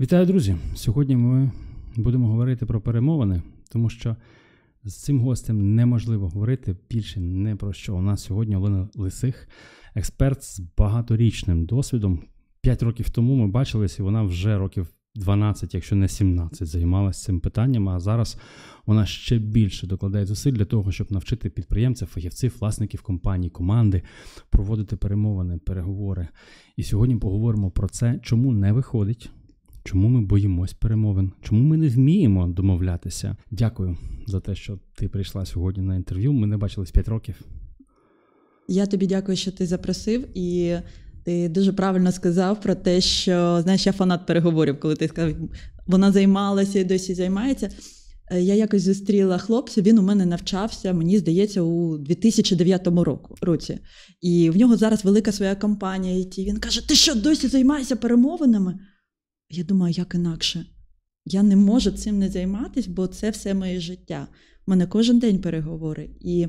Вітаю, друзі! Сьогодні ми будемо говорити про перемовини, тому що з цим гостем неможливо говорити більше не про що. У нас сьогодні Олена Лисих, експерт з багаторічним досвідом. П'ять років тому ми бачилися, і вона вже років 12, якщо не 17, займалася цим питанням. А зараз вона ще більше докладає зусиль для того, щоб навчити підприємців, фахівців, власників компаній, команди проводити перемовини, переговори. І сьогодні поговоримо про це, чому не виходить. Чому ми боїмось перемовин? Чому ми не вміємо домовлятися? Дякую за те, що ти прийшла сьогодні на інтерв'ю. Ми не бачились 5 років. Я тобі дякую, що ти запросив, і ти дуже правильно сказав про те, що знаєш, я фанат переговорів, коли ти сказав, вона займалася і досі займається. Е, я якось зустріла хлопця. Він у мене навчався, мені здається, у 2009 році. І в нього зараз велика своя компанія. І він каже: Ти що досі займаєшся перемовинами? Я думаю, як інакше? Я не можу цим не займатися, бо це все моє життя. У мене кожен день переговори. І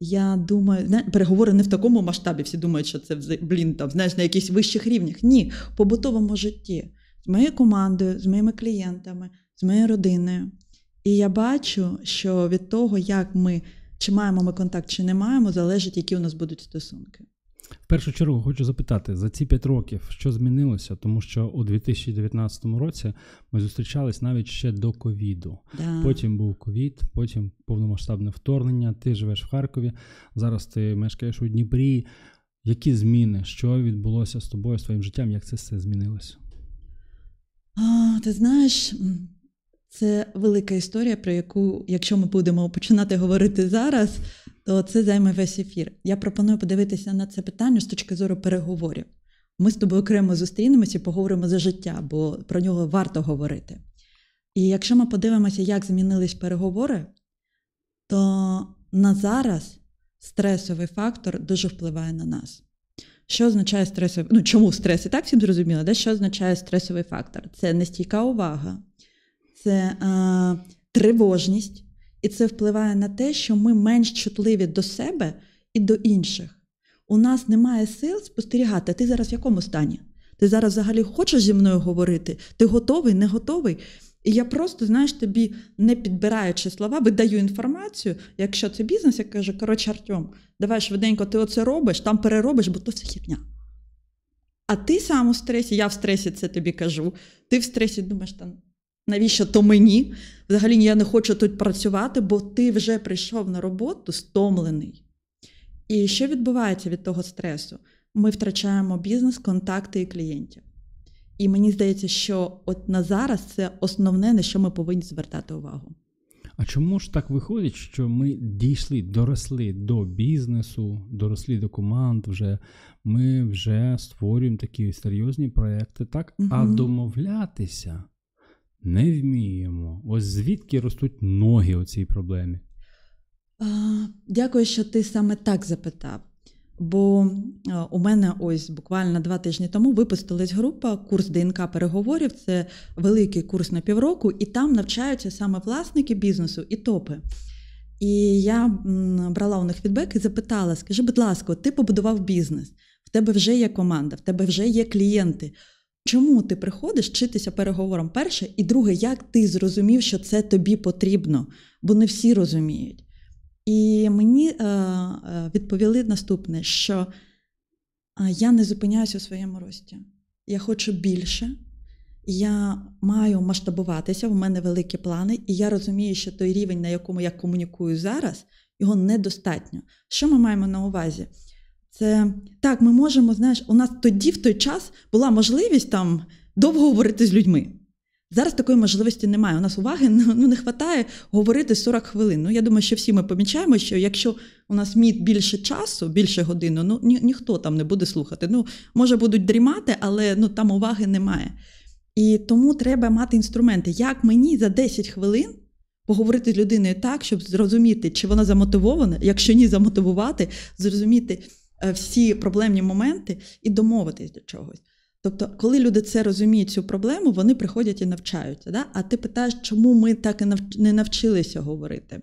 я думаю, не, переговори не в такому масштабі. Всі думають, що це блін, там, знаєш, на якихось вищих рівнях. Ні, в побутовому житті з моєю командою, з моїми клієнтами, з моєю родиною. І я бачу, що від того, як ми, чи маємо ми контакт, чи не маємо, залежить, які у нас будуть стосунки. В першу чергу хочу запитати за ці п'ять років, що змінилося, тому що у 2019 році ми зустрічались навіть ще до ковіду. Да. Потім був ковід, потім повномасштабне вторгнення. Ти живеш в Харкові. Зараз ти мешкаєш у Дніпрі. Які зміни, що відбулося з тобою, з твоїм життям? Як це все змінилося? А, Ти знаєш, це велика історія, про яку, якщо ми будемо починати говорити зараз, то це займе весь ефір. Я пропоную подивитися на це питання з точки зору переговорів. Ми з тобою окремо зустрінемося і поговоримо за життя, бо про нього варто говорити. І якщо ми подивимося, як змінились переговори, то на зараз стресовий фактор дуже впливає на нас. Що означає стресовий? Ну чому стрес? І так всім зрозуміло, де що означає стресовий фактор? Це нестійка увага це а, тривожність, і це впливає на те, що ми менш чутливі до себе і до інших. У нас немає сил спостерігати, ти зараз в якому стані? Ти зараз взагалі хочеш зі мною говорити? Ти готовий, не готовий? І я просто, знаєш, тобі, не підбираючи слова, видаю інформацію. Якщо це бізнес, я кажу, коротше, Артем, давай швиденько, ти оце робиш, там переробиш, бо то все хітня. А ти сам у стресі, я в стресі це тобі кажу. Ти в стресі думаєш, там навіщо то мені? Взагалі я не хочу тут працювати, бо ти вже прийшов на роботу стомлений. І що відбувається від того стресу? Ми втрачаємо бізнес, контакти і клієнтів. І мені здається, що от на зараз це основне, на що ми повинні звертати увагу. А чому ж так виходить, що ми дійшли, доросли до бізнесу, доросли до команд, вже ми вже створюємо такі серйозні проекти, так? Угу. А домовлятися не вміємо. Ось звідки ростуть ноги у цій проблемі. Дякую, що ти саме так запитав. Бо у мене ось буквально два тижні тому випустилась група курс ДНК переговорів. Це великий курс на півроку, і там навчаються саме власники бізнесу і топи. І я брала у них фідбек і запитала: скажи, будь ласка, ти побудував бізнес, в тебе вже є команда, в тебе вже є клієнти. Чому ти приходиш вчитися переговорам перше, і друге, як ти зрозумів, що це тобі потрібно, бо не всі розуміють. І мені е, е відповіли наступне: що е, я не зупиняюся у своєму рості. Я хочу більше, я маю масштабуватися, в мене великі плани, і я розумію, що той рівень, на якому я комунікую зараз, його недостатньо. Що ми маємо на увазі? Це так, ми можемо, знаєш, у нас тоді, в той час, була можливість там довго говорити з людьми. Зараз такої можливості немає. У нас уваги ну, ну не вистачає говорити 40 хвилин. Ну, я думаю, що всі ми помічаємо, що якщо у нас міт більше часу, більше години, ну ні, ніхто там не буде слухати. Ну, може, будуть дрімати, але ну, там уваги немає. І тому треба мати інструменти, як мені за 10 хвилин поговорити з людиною так, щоб зрозуміти, чи вона замотивована, якщо ні, замотивувати, зрозуміти. Е, всі проблемні моменти і домовитись до чогось. Тобто, коли люди це розуміють, цю проблему, вони приходять і навчаються. Да? А ти питаєш, чому ми так і не навчилися говорити?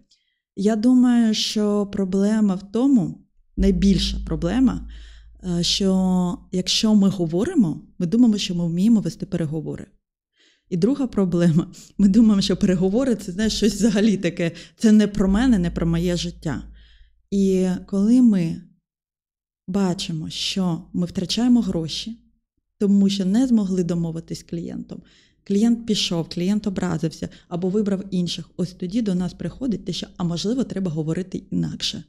Я думаю, що проблема в тому, найбільша проблема, е, що якщо ми говоримо, ми думаємо, що ми вміємо вести переговори. І друга проблема, ми думаємо, що переговори це знаєш, щось взагалі таке, це не про мене, не про моє життя. І коли ми бачимо, що ми втрачаємо гроші, тому що не змогли домовитись клієнтом. Клієнт пішов, клієнт образився або вибрав інших. Ось тоді до нас приходить те, що а можливо, треба говорити інакше.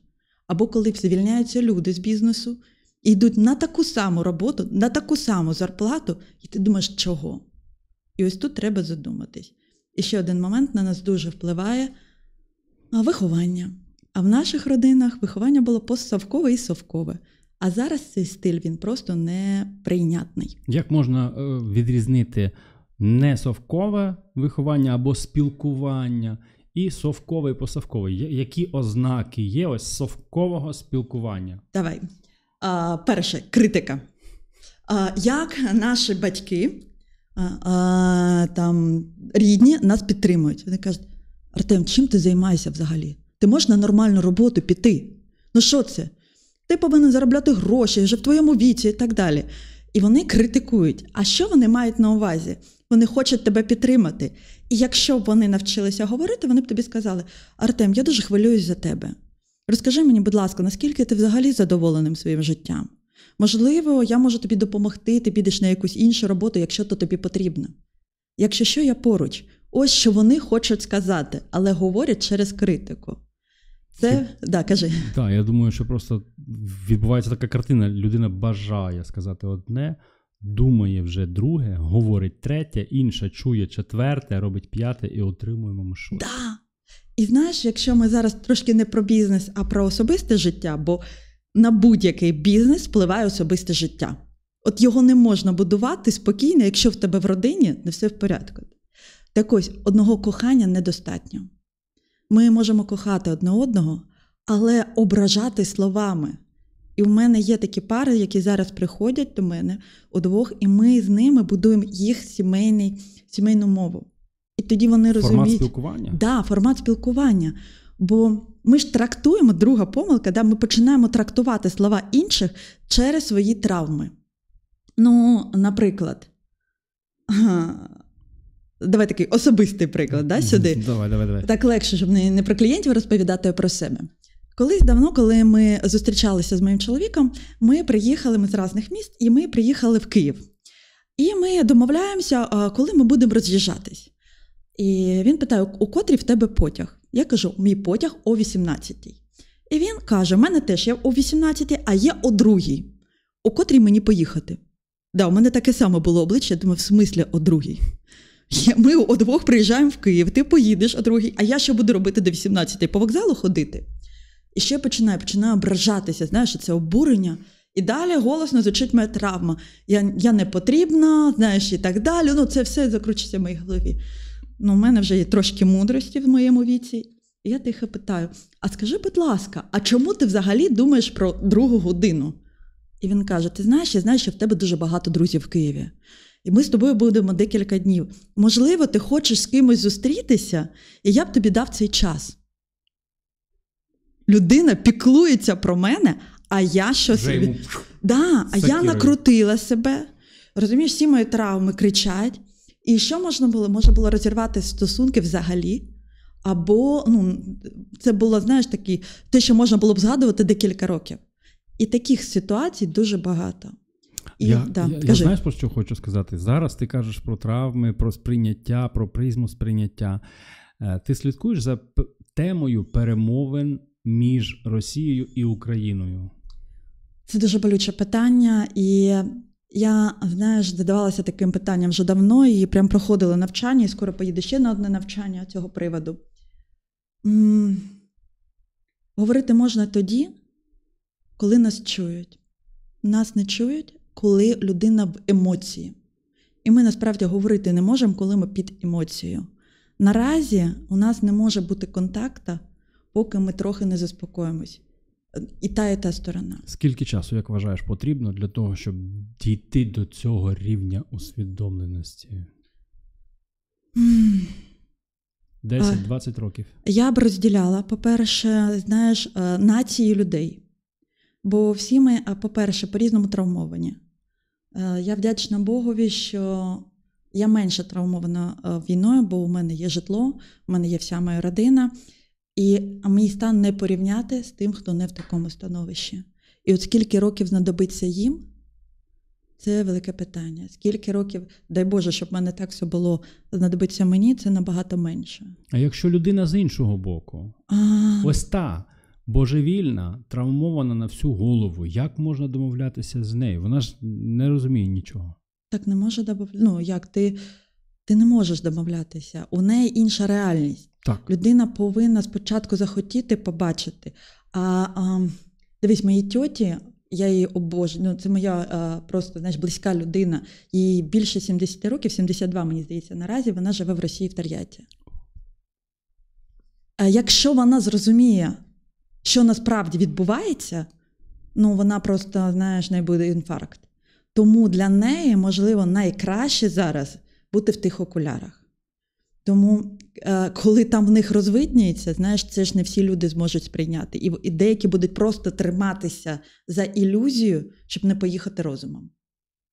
Або коли звільняються люди з бізнесу і йдуть на таку саму роботу, на таку саму зарплату, і ти думаєш, чого? І ось тут треба задуматись. І ще один момент на нас дуже впливає виховання. А в наших родинах виховання було постсовкове і совкове. А зараз цей стиль він просто неприйнятний. Як можна е, відрізнити не совкове виховання або спілкування? І совковий посовкове? Які ознаки є ось совкового спілкування? Давай. А, Перше критика. А, Як наші батьки а, там рідні нас підтримують? Вони кажуть: Артем, чим ти займаєшся взагалі? Ти можеш на нормальну роботу піти? Ну що це? ти повинен заробляти гроші вже в твоєму віці і так далі. І вони критикують. А що вони мають на увазі? Вони хочуть тебе підтримати. І якщо б вони навчилися говорити, вони б тобі сказали: Артем, я дуже хвилююсь за тебе. Розкажи мені, будь ласка, наскільки ти взагалі задоволеним своїм життям? Можливо, я можу тобі допомогти, ти підеш на якусь іншу роботу, якщо то тобі потрібно. Якщо що, я поруч, ось що вони хочуть сказати, але говорять через критику. Це що... да, кажи. Так, я думаю, що просто відбувається така картина: людина бажає сказати одне, думає вже друге, говорить третє, інша чує четверте, робить п'яте і отримуємо ми щось. Да. І знаєш, якщо ми зараз трошки не про бізнес, а про особисте життя, бо на будь-який бізнес впливає особисте життя. От його не можна будувати спокійно, якщо в тебе в родині не все в порядку. Так ось одного кохання недостатньо. Ми можемо кохати одне одного, але ображати словами. І в мене є такі пари, які зараз приходять до мене удвох, і ми з ними будуємо їх сімейний, сімейну мову. І тоді вони формат розуміють формат спілкування. Да, формат спілкування. Бо ми ж трактуємо друга помилка, да, ми починаємо трактувати слова інших через свої травми. Ну, наприклад, Давай такий особистий приклад да, сюди. Давай, давай, давай. Так легше, щоб не про клієнтів розповідати а про себе. Колись давно, коли ми зустрічалися з моїм чоловіком, ми приїхали ми з різних міст, і ми приїхали в Київ. І ми домовляємося, коли ми будемо роз'їжджатись. І він питає: у котрій в тебе потяг? Я кажу, мій потяг о 18-й. І він каже: у мене теж є о 18-й, а є о 2-й. У котрій мені поїхати? Да, у мене таке саме було обличчя, я думаю, в смислі о 2-й. Ми удвох приїжджаємо в Київ, ти поїдеш о другий, а я ще буду робити до 18-ї по вокзалу ходити. І ще починаю, починаю ображатися, знаєш, це обурення. І далі голосно звучить моя травма. Я я не потрібна, знаєш, і так далі. Ну, це все закручиться в моїй голові. Ну, в мене вже є трошки мудрості в моєму віці. І я тихо питаю: а скажи, будь ласка, а чому ти взагалі думаєш про другу годину? І він каже: Ти знаєш, я знаю, що в тебе дуже багато друзів в Києві і ми з тобою будемо декілька днів. Можливо, ти хочеш з кимось зустрітися, і я б тобі дав цей час. Людина піклується про мене, а я щось. Від... Да, а я накрутила себе. Розумієш, всі мої травми кричать. І що можна було? Можна було розірвати стосунки взагалі. Або ну, це було, знаєш, такі, те, що можна було б згадувати декілька років. І таких ситуацій дуже багато я да, я, я знаєш, про що хочу сказати? Зараз ти кажеш про травми, про сприйняття, про призму сприйняття. Е, ти слідкуєш за темою перемовин між Росією і Україною? Це дуже болюче питання, і я знаєш, задавалася таким питанням вже давно і прям проходила навчання, і скоро поїде ще на одне навчання цього приводу. М-м- говорити можна тоді, коли нас чують. Нас не чують, коли людина в емоції. І ми насправді говорити не можемо, коли ми під емоцією. Наразі у нас не може бути контакта, поки ми трохи не заспокоїмось. І та, і та сторона. Скільки часу, як вважаєш, потрібно для того, щоб дійти до цього рівня усвідомленості? 10-20 років. Я б розділяла, по-перше, знаєш, е, нації людей. Бо всі ми, е, по-перше, по різному травмовані. Е, я вдячна Богові, що я менше травмована е, війною, бо у мене є житло, у мене є вся моя родина, і мій стан не порівняти з тим, хто не в такому становищі. І от скільки років знадобиться їм, це велике питання. Скільки років, дай Боже, щоб в мене так все було, знадобиться мені, це набагато менше. А якщо людина з іншого боку, а... ось та божевільна, травмована на всю голову. Як можна домовлятися з нею? Вона ж не розуміє нічого. Так не може домовлятися. Ну, як ти ти не можеш домовлятися. У неї інша реальність. Так. Людина повинна спочатку захотіти побачити. А, а дивись, моїй тьоті. Я її обожнюю. Ну, це моя а, просто знаєш, близька людина. Їй більше 70 років, 72, мені здається, наразі вона живе в Росії в Тар'яті. Якщо вона зрозуміє, що насправді відбувається, ну вона просто, знаєш, не буде інфаркт. Тому для неї, можливо, найкраще зараз бути в тих окулярах. Тому, е, коли там в них розвиднюється, знаєш, це ж не всі люди зможуть сприйняти. І деякі будуть просто триматися за ілюзію, щоб не поїхати розумом.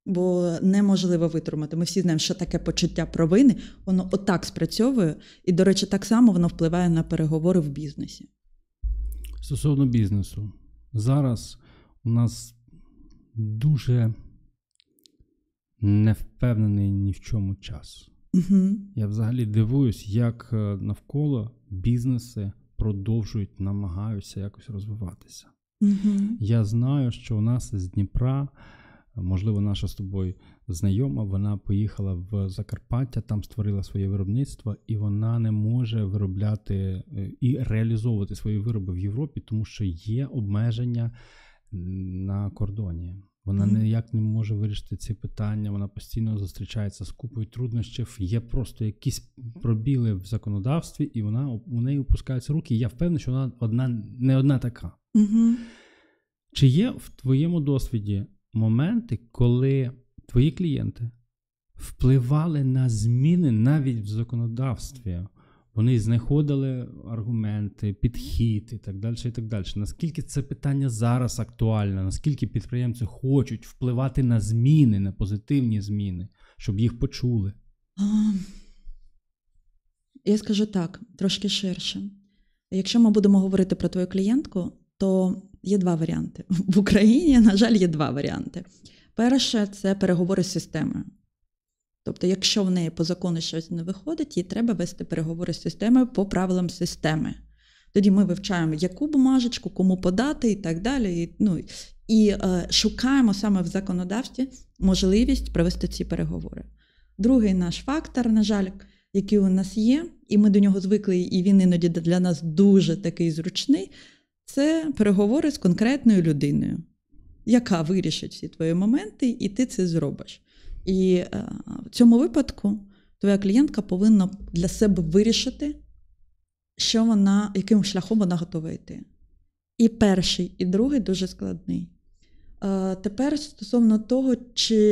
Бо неможливо витримати. Ми всі знаємо, що таке почуття провини, воно отак спрацьовує, і, до речі, так само воно впливає на переговори в бізнесі. Стосовно бізнесу, зараз у нас дуже невпевнений ні в чому час. Угу. Я взагалі дивуюсь, як е, навколо бізнеси продовжують, намагаються якось розвиватися. Угу. Я знаю, що у нас з Дніпра Можливо, наша з тобою знайома, вона поїхала в Закарпаття, там створила своє виробництво, і вона не може виробляти е, і реалізовувати свої вироби в Європі, тому що є обмеження на кордоні. Вона mm-hmm. ніяк не може вирішити ці питання. Вона постійно зустрічається з купою труднощів. Є просто якісь пробіли в законодавстві, і вона у неї опускаються руки. я впевнений, що вона одна не одна така. Mm-hmm. Чи є в твоєму досвіді моменти, коли твої клієнти впливали на зміни навіть в законодавстві. Вони знаходили аргументи, підхід і так далі. і так далі. Наскільки це питання зараз актуальне, наскільки підприємці хочуть впливати на зміни, на позитивні зміни, щоб їх почули? Я скажу так, трошки ширше. Якщо ми будемо говорити про твою клієнтку, то Є два варіанти. В Україні, на жаль, є два варіанти. Перше це переговори з системою. Тобто, якщо в неї по закону щось не виходить, їй треба вести переговори з системою по правилам системи. Тоді ми вивчаємо, яку бумажечку, кому подати і так далі. І, ну, і е, шукаємо саме в законодавстві можливість провести ці переговори. Другий наш фактор, на жаль, який у нас є, і ми до нього звикли, і він іноді для нас дуже такий зручний це переговори з конкретною людиною, яка вирішить всі твої моменти, і ти це зробиш. І е, в цьому випадку твоя клієнтка повинна для себе вирішити, що вона, яким шляхом вона готова йти. І перший, і другий дуже складний. Е, тепер стосовно того, чи.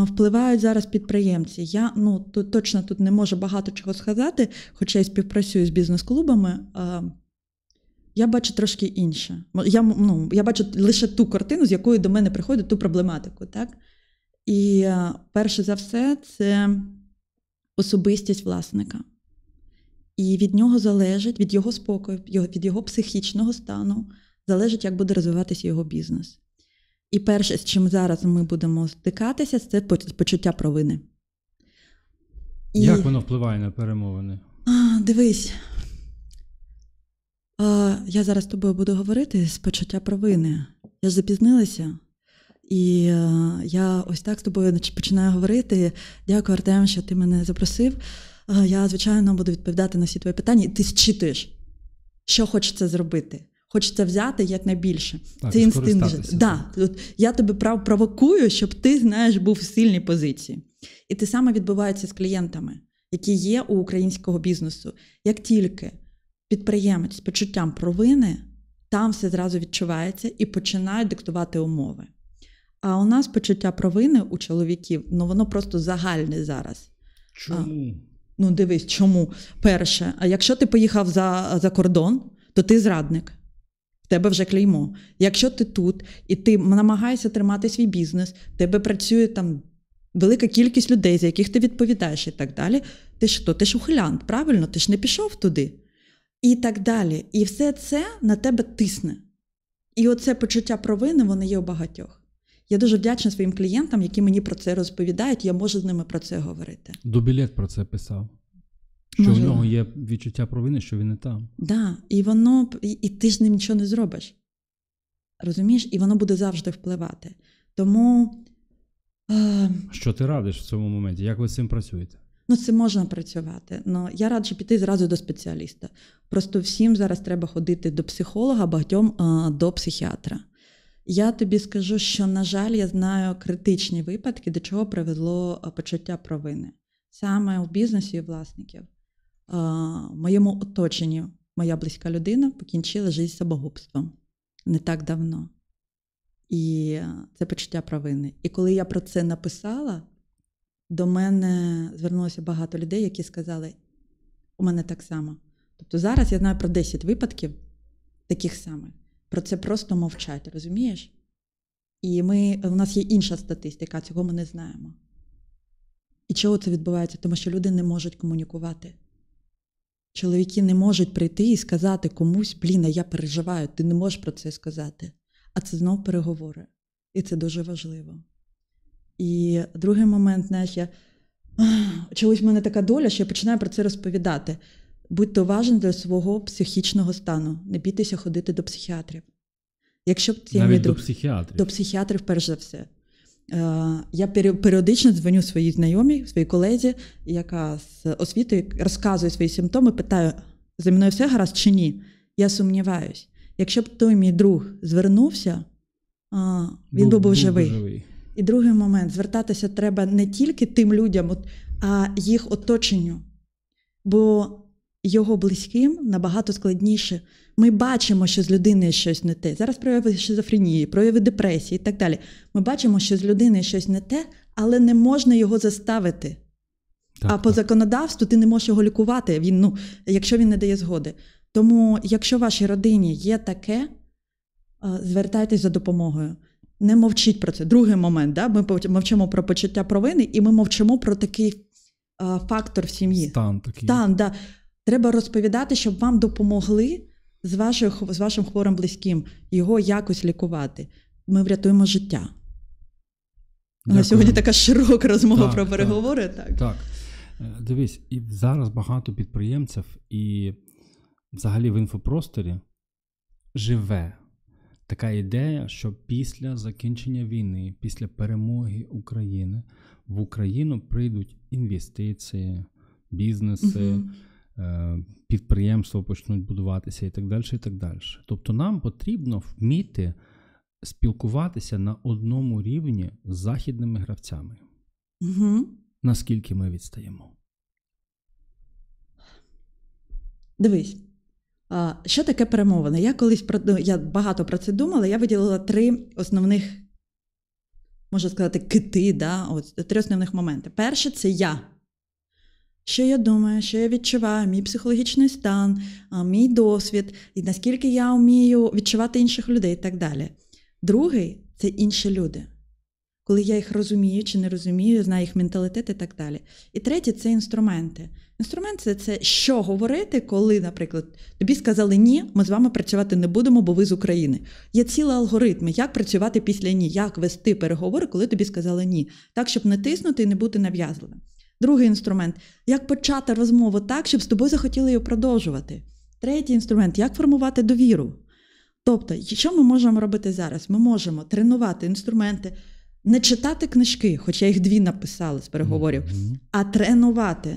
Е, впливають зараз підприємці. Я ну тут точно тут не можу багато чого сказати, хоча я співпрацюю з бізнес-клубами. Е, я бачу трошки інше. Я ну, я бачу лише ту картину, з якою до мене приходить ту проблематику. так? І е, перше за все, це особистість власника. І від нього залежить, від його спокою, від його психічного стану, залежить, як буде розвиватися його бізнес. І перше, з чим зараз ми будемо стикатися, це почуття провини. І... Як воно впливає на перемовини? А, Дивись, а, Я зараз з тобою буду говорити з почуття провини. Я запізнилася, і е, я ось так з тобою починаю говорити. Дякую, Артем, що ти мене запросив. Е, я, звичайно, буду відповідати на всі твої питання, і ти зчитуєш, що хочеться зробити. Хочеться взяти якнайбільше. Так, Це інстинкт. Да. Я тебе прав провокую, щоб ти знаєш був в сильній позиції. І те саме відбувається з клієнтами, які є у українського бізнесу. Як тільки підприємець з почуттям провини, там все зразу відчувається і починають диктувати умови. А у нас почуття провини у чоловіків, ну воно просто загальне зараз. Чому? А, ну дивись, чому? Перше, а якщо ти поїхав за, за кордон, то ти зрадник. В тебе вже клеймо. Якщо ти тут і ти намагаєшся тримати свій бізнес, тебе працює там велика кількість людей, за яких ти відповідаєш і так далі. Ти ж хто? Ти ж ухилянт, правильно? Ти ж не пішов туди і так далі. І все це на тебе тисне. І оце почуття провини воно є у багатьох. Я дуже вдячна своїм клієнтам, які мені про це розповідають, я можу з ними про це говорити. Дубілет про це писав. Що Можливо. у нього є відчуття провини, що він не там. Так, да, і воно, і, і ти ж ним нічого не зробиш. Розумієш? І воно буде завжди впливати. Тому. Е... Що ти радиш в цьому моменті? Як ви з цим працюєте? Ну, це можна працювати. але я раджу піти зразу до спеціаліста. Просто всім зараз треба ходити до психолога, багатьом а, до психіатра. Я тобі скажу, що, на жаль, я знаю критичні випадки, до чого привело почуття провини. Саме у бізнесі і власників. А, в моєму оточенні моя близька людина покінчила життя самогубством не так давно. І це почуття провини. І коли я про це написала до мене звернулося багато людей, які сказали, у мене так само. Тобто зараз я знаю про 10 випадків таких самих. Про це просто мовчать, розумієш? І ми, у нас є інша статистика, цього ми не знаємо. І чого це відбувається? Тому що люди не можуть комунікувати. Чоловіки не можуть прийти і сказати комусь, блін, я переживаю, ти не можеш про це сказати. А це знов переговори. І це дуже важливо. І другий момент, знаєш, я чогось в мене така доля, що я починаю про це розповідати. Будьте уважні до свого психічного стану, не бійтеся ходити до психіатрів. Якщо б це Навіть друг, до психіатрів, До психіатрів, перш за все. Е, я періодично дзвоню своїй знайомій, своїй колезі, яка з освітою розказує свої симптоми, питаю: за мною все гаразд чи ні? Я сумніваюсь. Якщо б той мій друг звернувся, він був, би був живий. живий. І другий момент звертатися треба не тільки тим людям, а їх оточенню. Бо його близьким набагато складніше. Ми бачимо, що з людини щось не те. Зараз прояви шизофренії, прояви депресії і так далі. Ми бачимо, що з людини щось не те, але не можна його заставити. Так, а по законодавству ти не можеш його лікувати, він, ну, якщо він не дає згоди. Тому, якщо в вашій родині є таке, звертайтесь за допомогою не мовчіть про це. Другий момент, да? ми мовчимо про почуття провини, і ми мовчимо про такий а, фактор в сім'ї. Стан такий. Стан, да. Треба розповідати, щоб вам допомогли з, вашою, з вашим хворим близьким його якось лікувати. Ми врятуємо життя. Дякую. Сьогодні така широка розмова так, про переговори. Так, так. так. Е, дивись, і зараз багато підприємців і взагалі в інфопросторі живе така ідея, що після закінчення війни, після перемоги України в Україну прийдуть інвестиції, бізнеси, uh підприємства почнуть будуватися і так далі. і так далі. Тобто нам потрібно вміти спілкуватися на одному рівні з західними гравцями. uh Наскільки ми відстаємо? Дивись. Що таке перемовини? Я колись про ну, я багато про це думала. Я виділила три основних, можна сказати, кити, да? От, три основних моменти. Перше це я. Що я думаю, що я відчуваю, мій психологічний стан, мій досвід, і наскільки я вмію відчувати інших людей і так далі. Другий це інші люди коли я їх розумію чи не розумію, знаю їх менталітет і так далі. І третє це інструменти. Інструмент це, це що говорити, коли, наприклад, тобі сказали ні, ми з вами працювати не будемо, бо ви з України. Є цілий алгоритм, як працювати після ні, як вести переговори, коли тобі сказали ні, так, щоб не тиснути і не бути нав'язливим. Другий інструмент як почати розмову так, щоб з тобою захотіли її продовжувати. Третій інструмент як формувати довіру. Тобто, що ми можемо робити зараз? Ми можемо тренувати інструменти, не читати книжки, хоча їх дві написали з переговорів, mm-hmm. а тренувати.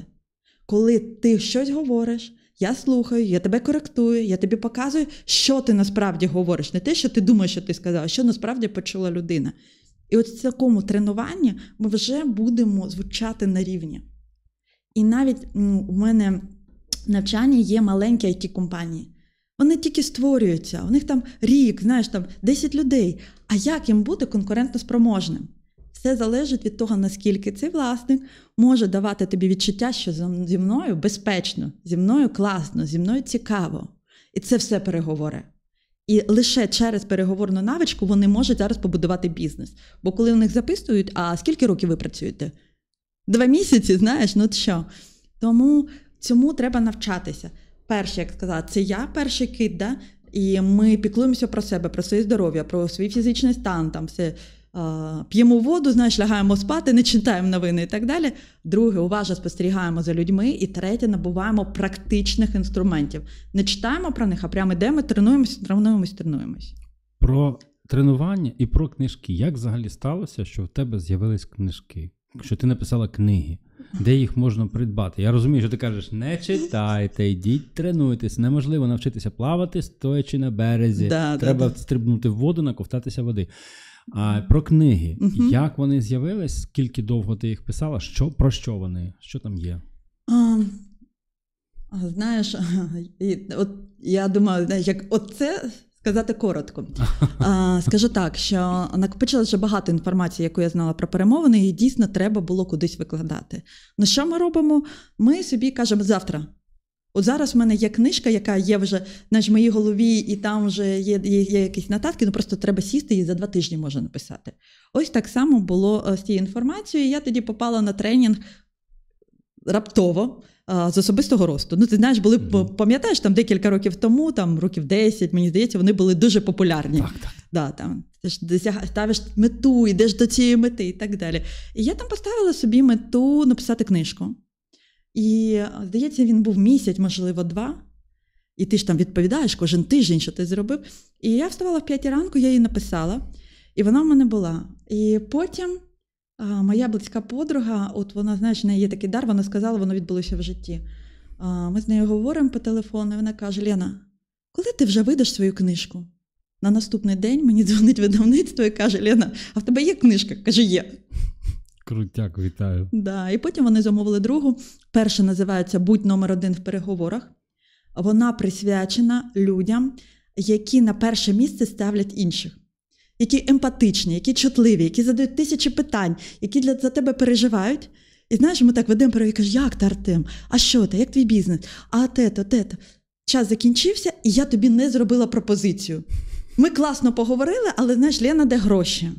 Коли ти щось говориш, я слухаю, я тебе коректую, я тобі показую, що ти насправді говориш, не те, що ти думаєш, що ти сказав, а що насправді почула людина. І от в такому тренуванні ми вже будемо звучати на рівні. І навіть у мене навчання є маленькі it компанії вони тільки створюються, у них там рік, знаєш, там 10 людей. А як їм бути конкурентоспроможним? Все залежить від того, наскільки цей власник може давати тобі відчуття, що зі мною безпечно, зі мною класно, зі мною цікаво. І це все переговори. І лише через переговорну навичку вони можуть зараз побудувати бізнес. Бо коли у них записують, а скільки років ви працюєте? Два місяці, знаєш, ну що? Тому цьому треба навчатися перший, як сказала, це я перший кит, да? і ми піклуємося про себе, про своє здоров'я, про свій фізичний стан, там все. П'ємо воду, знаєш, лягаємо спати, не читаємо новини і так далі. Друге, уважно спостерігаємо за людьми. І третє, набуваємо практичних інструментів. Не читаємо про них, а прямо йдемо, тренуємося, тренуємось, тренуємось. Про тренування і про книжки. Як взагалі сталося, що в тебе з'явились книжки? Що ти написала книги? де їх можна придбати. Я розумію, що ти кажеш, не читайте, йдіть, тренуйтесь, неможливо навчитися плавати, стоячи на березі. Да, Треба да, стрибнути в воду, наковтатися води. А про книги, угу. як вони з'явились, скільки довго ти їх писала? Що про що вони? Що там є? А, Знаєш, от я думаю, як оце Сказати коротко, А, скажу так, що накопичилося багато інформації, яку я знала про перемовини, і дійсно треба було кудись викладати. Ну що ми робимо? Ми собі кажемо завтра. От зараз в мене є книжка, яка є вже на ж моїй голові, і там вже є, є, є якісь нататки. ну просто треба сісти і за два тижні можна написати. Ось так само було е, з цією інформацією. Я тоді попала на тренінг раптово. З особистого росту. Ну, ти знаєш, були пам'ятаєш там декілька років тому, там років 10, мені здається, вони були дуже популярні. Так, так. Да, там, Ти ж ставиш мету, йдеш до цієї мети і так далі. І я там поставила собі мету написати книжку. І здається, він був місяць, можливо, два. І ти ж там відповідаєш кожен тиждень, що ти зробив. І я вставала в 5 ранку, я її написала, і вона в мене була. І потім. Моя близька подруга, от вона, знаєш, в неї є такий дар, вона сказала, воно відбулося в житті. Ми з нею говоримо по телефону, і вона каже: Лена, коли ти вже видаш свою книжку? На наступний день мені дзвонить видавництво і каже: Лена, а в тебе є книжка? Каже, є. Крутяк, вітаю. Да, І потім вони замовили другу. Перша називається Будь номер один в переговорах. Вона присвячена людям, які на перше місце ставлять інших які емпатичні, які чутливі, які задають тисячі питань, які для за тебе переживають. І знаєш, ми так ведемо і кажуть, як ти Артем? А що ти? Як твій бізнес? А те-то, те-то. Час закінчився, і я тобі не зробила пропозицію. Ми класно поговорили, але знаєш, Лена, де гроші?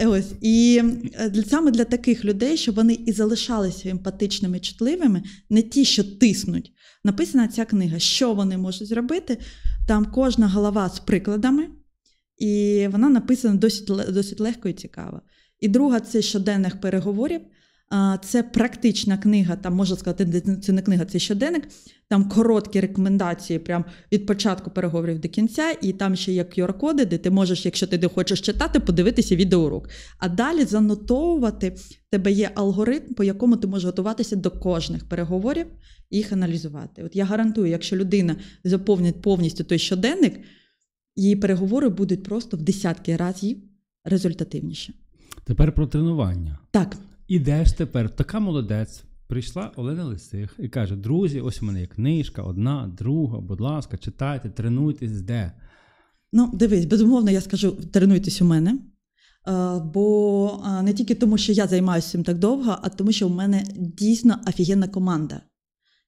Е, ось і е, саме для таких людей, щоб вони і залишалися емпатичними, чутливими, не ті, що тиснуть. Написана ця книга, що вони можуть зробити. Там кожна голова з прикладами. І вона написана досить досить легко і цікаво. І друга це щоденних переговорів. Це практична книга, там можна сказати, це не книга, це щоденник. Там короткі рекомендації, прям від початку переговорів до кінця, і там ще є QR-коди, де ти можеш, якщо ти не хочеш читати, подивитися відеоурок. А далі занотовувати тебе є алгоритм, по якому ти можеш готуватися до кожних переговорів і їх аналізувати. От я гарантую, якщо людина заповнить повністю той щоденник. Її переговори будуть просто в десятки разів результативніше. Тепер про тренування. Так. Ідеш тепер, така молодець. Прийшла Олена Лисих і каже: Друзі, ось у мене є книжка, одна, друга, будь ласка, читайте, тренуйтесь де. Ну, дивись, безумовно, я скажу: тренуйтесь у мене. Е, бо е, не тільки тому, що я займаюся цим так довго, а тому, що в мене дійсно офігенна команда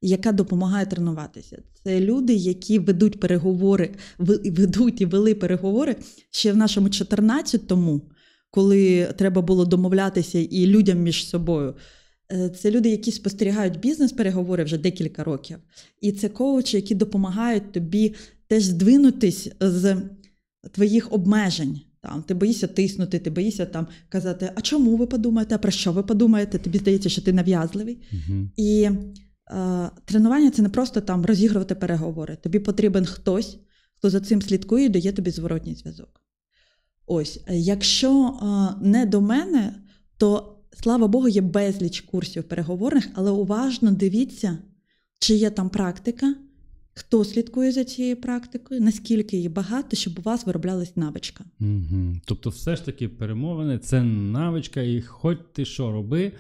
яка допомагає тренуватися. Це люди, які ведуть переговори, ведуть і вели переговори ще в нашому 14-му, коли треба було домовлятися і людям між собою. Е, це люди, які спостерігають бізнес-переговори вже декілька років. І це коучі, які допомагають тобі теж здвинутись з твоїх обмежень. Там Ти боїшся тиснути, ти боїшся там казати, а чому ви подумаєте, а про що ви подумаєте? Тобі здається, що ти нав'язливий. Угу. І Е, тренування це не просто там розігрувати переговори. Тобі потрібен хтось, хто за цим слідкує і дає тобі зворотній зв'язок. Ось, е, якщо е, не до мене, то слава Богу, є безліч курсів переговорних, але уважно дивіться, чи є там практика, хто слідкує за цією практикою, наскільки її багато, щоб у вас вироблялась навичка. Угу. Тобто, все ж таки, перемовини це навичка, і хоч ти що роби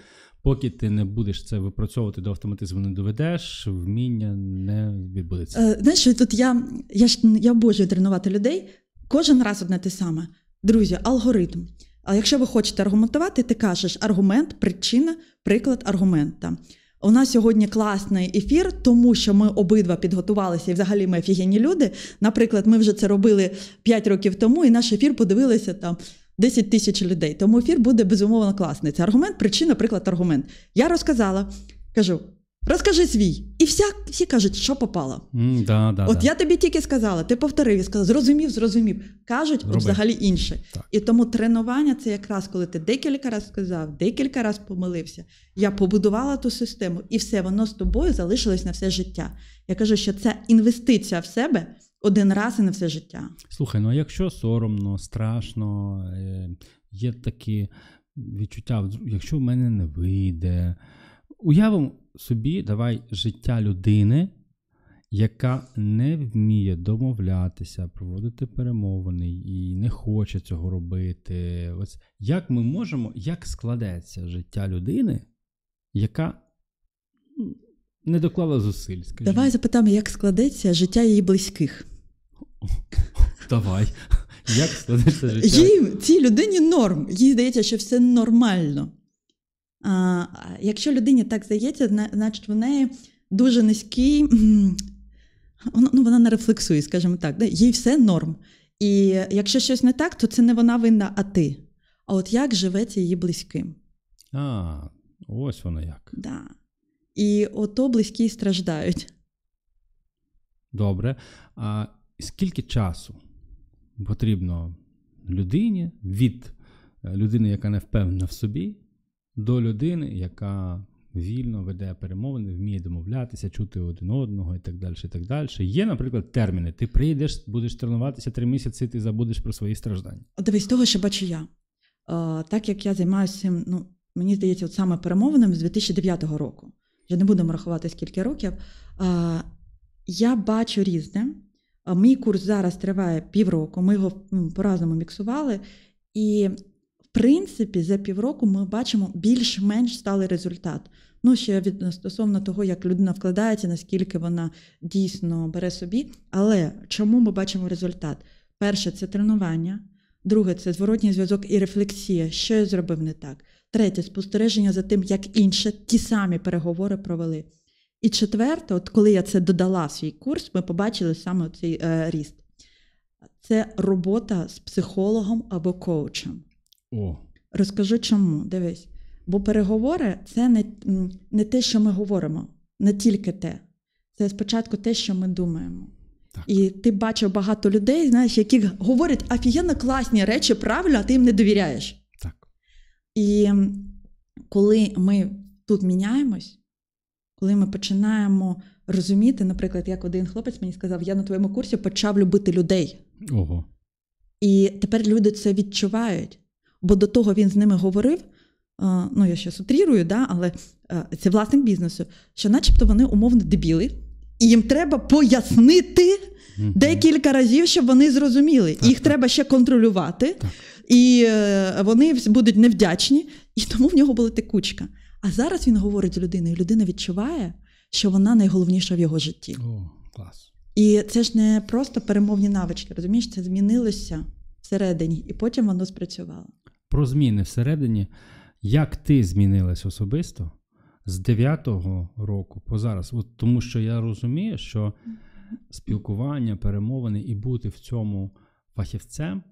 поки ти не будеш це випрацьовувати до автоматизму, не доведеш, вміння не відбудеться. Е, знаєш, тут я я ж я обожнюю тренувати людей. Кожен раз одне те саме. Друзі, алгоритм. А якщо ви хочете аргументувати, ти кажеш аргумент, причина, приклад аргумента. У нас сьогодні класний ефір, тому що ми обидва підготувалися і взагалі ми офігенні люди. Наприклад, ми вже це робили 5 років тому, і наш ефір подивилися там 10 тисяч людей. Тому ефір буде безумовно класний. Це аргумент, причина, приклад, аргумент. Я розказала, кажу. Розкажи свій, і вся, всі кажуть, що попало. Mm, да, да, От да. я тобі тільки сказала, ти повторив і сказала, зрозумів, зрозумів. Кажуть Роби. взагалі інше. Так. І тому тренування це якраз коли ти декілька разів сказав, декілька разів помилився. Я побудувала ту систему, і все воно з тобою залишилось на все життя. Я кажу, що це інвестиція в себе один раз і на все життя. Слухай, ну а якщо соромно, страшно, е, є такі відчуття, якщо в мене не вийде, уявимо собі, давай життя людини. Яка не вміє домовлятися, проводити перемовини і не хоче цього робити. Ось Як ми можемо, як складеться життя людини, яка ну, не доклала зусиль. скажімо. Давай запитаємо, як складеться життя її близьких. Давай. Як складеться життя? Їй, Цій людині норм. Їй здається, що все нормально. А, Якщо людині так здається, значить в неї дуже низький, ну вона не рефлексує, скажімо так, їй все норм. І якщо щось не так, то це не вона винна, а ти. А от як живеться її близьким? А, ось воно як. Да. І ото близькі страждають. Добре. А скільки часу потрібно людині від е, людини, яка не впевнена в собі, до людини, яка вільно веде перемовини, вміє домовлятися, чути один одного і так далі. і так далі. Є, наприклад, терміни. Ти прийдеш, будеш тренуватися три місяці, ти забудеш про свої страждання. Дивись, того, що бачу я. Е, так як я займаюся, ну мені здається, от саме перемовинами з 2009 року вже не будемо рахувати скільки років. Я бачу різне. Мій курс зараз триває півроку, ми його ну, по-разному міксували. І, в принципі, за півроку ми бачимо більш-менш сталий результат. Ну, ще від стосовно того, як людина вкладається, наскільки вона дійсно бере собі. Але чому ми бачимо результат? Перше це тренування, друге це зворотній зв'язок і рефлексія, що я зробив не так. Третє спостереження за тим, як інше ті самі переговори провели. І четверте, от коли я це додала в свій курс, ми побачили саме цей е, ріст. Це робота з психологом або коучем. О. Розкажу чому. Дивись. Бо переговори це не, не те, що ми говоримо, не тільки те. Це спочатку те, що ми думаємо. Так. І ти бачив багато людей, знаєш, які говорять офігенно класні речі, правильно, а ти їм не довіряєш. І коли ми тут міняємось, коли ми починаємо розуміти, наприклад, як один хлопець мені сказав, я на твоєму курсі почав любити людей. Ого. І тепер люди це відчувають. Бо до того він з ними говорив: ну я ще сутрірую, да, але це власник бізнесу, що, начебто, вони умовно дебіли, і їм треба пояснити декілька разів, щоб вони зрозуміли. Так, Їх так. треба ще контролювати. Так. І е, вони будуть невдячні, і тому в нього була текучка. А зараз він говорить з людиною, і людина відчуває, що вона найголовніша в його житті. О, клас. І це ж не просто перемовні навички, розумієш, це змінилося всередині, і потім воно спрацювало. Про зміни всередині. Як ти змінилась особисто з 9-го року по зараз? От Тому що я розумію, що спілкування, перемовини і бути в цьому фахівцем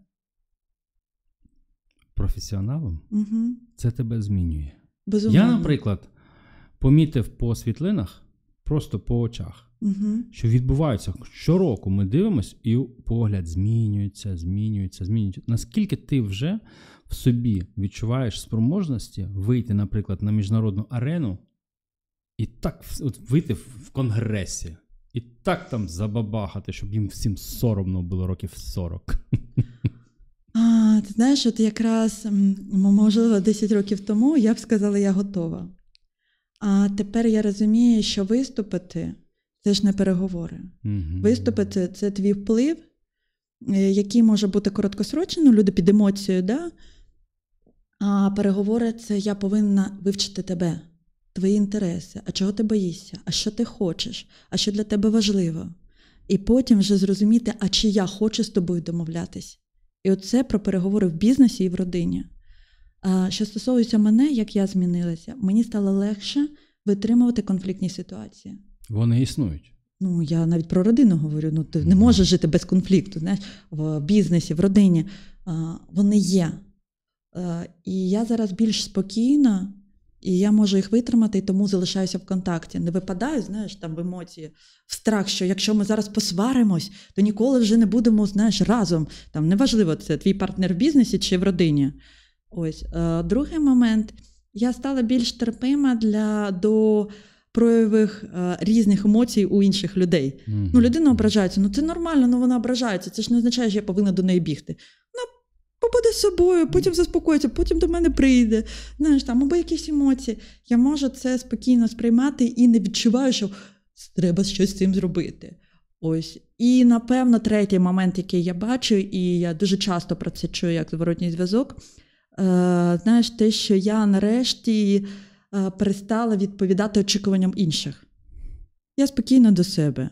професіоналом, угу. це тебе змінює. Безумовно. Я, наприклад, помітив по світлинах, просто по очах, угу. що відбувається щороку. Ми дивимося, і погляд змінюється, змінюється, змінюється. Наскільки ти вже в собі відчуваєш спроможності вийти, наприклад, на міжнародну арену і так от вийти в конгресі. І так там забабахати, щоб їм всім соромно було років 40. А, Ти знаєш, от якраз, можливо, 10 років тому я б сказала, я готова. А тепер я розумію, що виступити це ж не переговори. mm Виступити це твій вплив, е, який може бути короткосрочним, ну, люди під емоцією, да? а переговори це я повинна вивчити тебе, твої інтереси, а чого ти боїшся, а що ти хочеш, а що для тебе важливо. І потім вже зрозуміти, а чи я хочу з тобою домовлятись. І оце про переговори в бізнесі і в родині. А, Що стосується мене, як я змінилася, мені стало легше витримувати конфліктні ситуації. Вони існують. Ну, я навіть про родину говорю. Ну, ти не можеш жити без конфлікту, знаєш, в бізнесі, в родині. А, Вони є. І я зараз більш спокійна і я можу їх витримати, і тому залишаюся в контакті. Не випадаю, знаєш, там в емоції, в страх, що якщо ми зараз посваримось, то ніколи вже не будемо знаєш, разом. Там Неважливо, це твій партнер в бізнесі чи в родині. Ось е, другий момент. Я стала більш терпима для до проявів е, різних емоцій у інших людей. Mm-hmm. Ну, людина ображається, ну це нормально, ну вона ображається. Це ж не означає, що я повинна до неї бігти. Вона ну, Буде з собою, потім заспокоїться, потім до мене прийде. Знаєш, там або якісь емоції. Я можу це спокійно сприймати і не відчуваю, що треба щось з цим зробити. Ось. І напевно, третій момент, який я бачу, і я дуже часто про це чую як зворотній зв'язок. Е, знаєш, те, що я нарешті е, перестала відповідати очікуванням інших. Я спокійна до себе.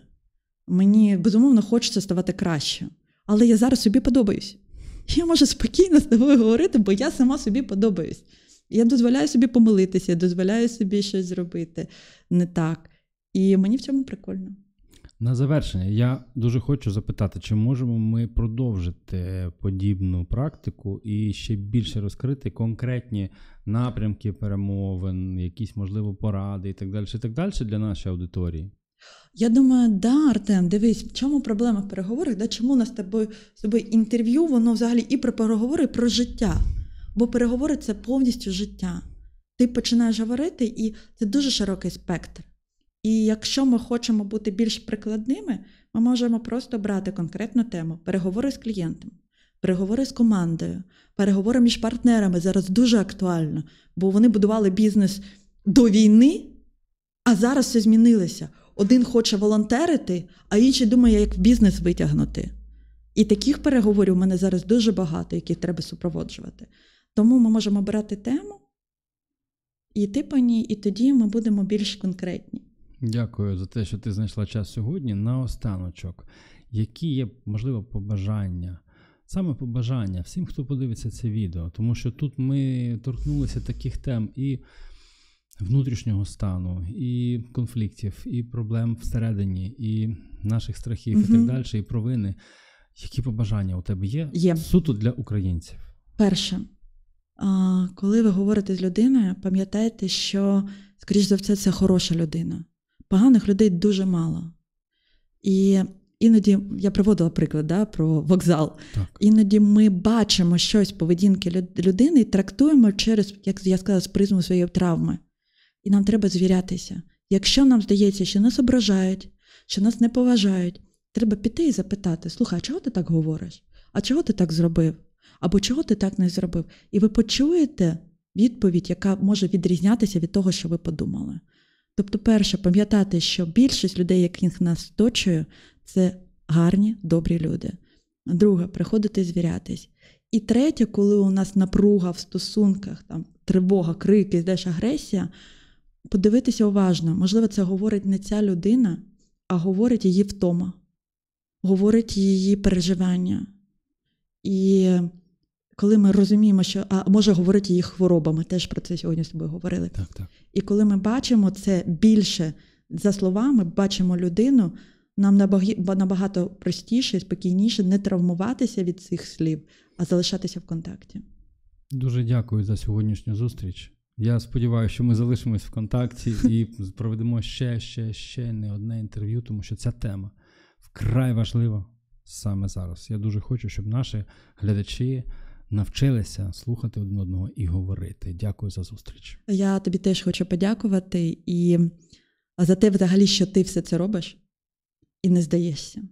Мені безумовно хочеться ставати краще. Але я зараз собі подобаюсь я можу спокійно з тобою говорити, бо я сама собі подобаюсь. Я дозволяю собі помилитися, я дозволяю собі щось зробити не так. І мені в цьому прикольно. На завершення, я дуже хочу запитати, чи можемо ми продовжити подібну практику і ще більше розкрити конкретні напрямки перемовин, якісь можливо поради і так далі, і так далі для нашої аудиторії? Я думаю, да, Артем, дивись, в чому проблема в переговорах, да, чому у нас з тобою з тобою інтерв'ю, воно взагалі і про переговори, і про життя. Бо переговори це повністю життя. Ти починаєш говорити, і це дуже широкий спектр. І якщо ми хочемо бути більш прикладними, ми можемо просто брати конкретну тему переговори з клієнтом, переговори з командою, переговори між партнерами зараз дуже актуально, бо вони будували бізнес до війни, а зараз все змінилося один хоче волонтерити, а інший думає, як в бізнес витягнути. І таких переговорів у мене зараз дуже багато, які треба супроводжувати. Тому ми можемо брати тему і йти по ній, і тоді ми будемо більш конкретні. Дякую за те, що ти знайшла час сьогодні. На останочок, які є, можливо, побажання, саме побажання всім, хто подивиться це відео, тому що тут ми торкнулися таких тем і внутрішнього стану, і конфліктів, і проблем всередині, і наших страхів, угу. і так далі, і провини. Які побажання у тебе є? Є суто для українців? Перше, коли ви говорите з людиною, пам'ятайте, що, скоріш за все, це хороша людина. Поганих людей дуже мало. І іноді я приводила приклад да, про вокзал. Так. Іноді ми бачимо щось поведінки людини і трактуємо через, як я сказала, з призму своєї травми і нам треба звірятися. Якщо нам здається, що нас ображають, що нас не поважають, треба піти і запитати: слухай, а чого ти так говориш? А чого ти так зробив? Або чого ти так не зробив? І ви почуєте відповідь, яка може відрізнятися від того, що ви подумали. Тобто, перше, пам'ятати, що більшість людей, яких нас оточує, це гарні, добрі люди. Друге, приходити звірятись. І третє, коли у нас напруга в стосунках, там тривога, крики, йдеш агресія подивитися уважно, можливо, це говорить не ця людина, а говорить її втома, говорить її переживання. І коли ми розуміємо, що а може говорити її хвороба, ми теж про це сьогодні з тобою говорили. Так, так. І коли ми бачимо це більше за словами, бачимо людину, нам набагато простіше, спокійніше не травмуватися від цих слів, а залишатися в контакті. Дуже дякую за сьогоднішню зустріч. Я сподіваюся, що ми залишимось в контакті і проведемо ще, ще, ще не одне інтерв'ю, тому що ця тема вкрай важлива саме зараз. Я дуже хочу, щоб наші глядачі. Навчилися слухати один одного і говорити. Дякую за зустріч. Я тобі теж хочу подякувати і за те, взагалі, що ти все це робиш і не здаєшся.